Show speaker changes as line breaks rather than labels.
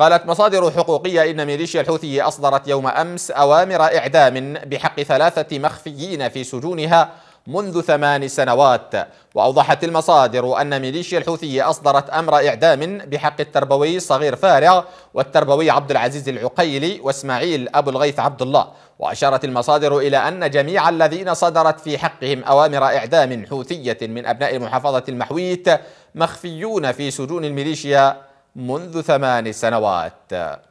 قالت مصادر حقوقية إن ميليشيا الحوثي أصدرت يوم أمس أوامر إعدام بحق ثلاثة مخفيين في سجونها منذ ثمان سنوات وأوضحت المصادر أن ميليشيا الحوثي أصدرت أمر إعدام بحق التربوي صغير فارع والتربوي عبد العزيز العقيلي وإسماعيل أبو الغيث عبد الله وأشارت المصادر إلى أن جميع الذين صدرت في حقهم أوامر إعدام حوثية من أبناء محافظة المحويت مخفيون في سجون الميليشيا منذ ثمان سنوات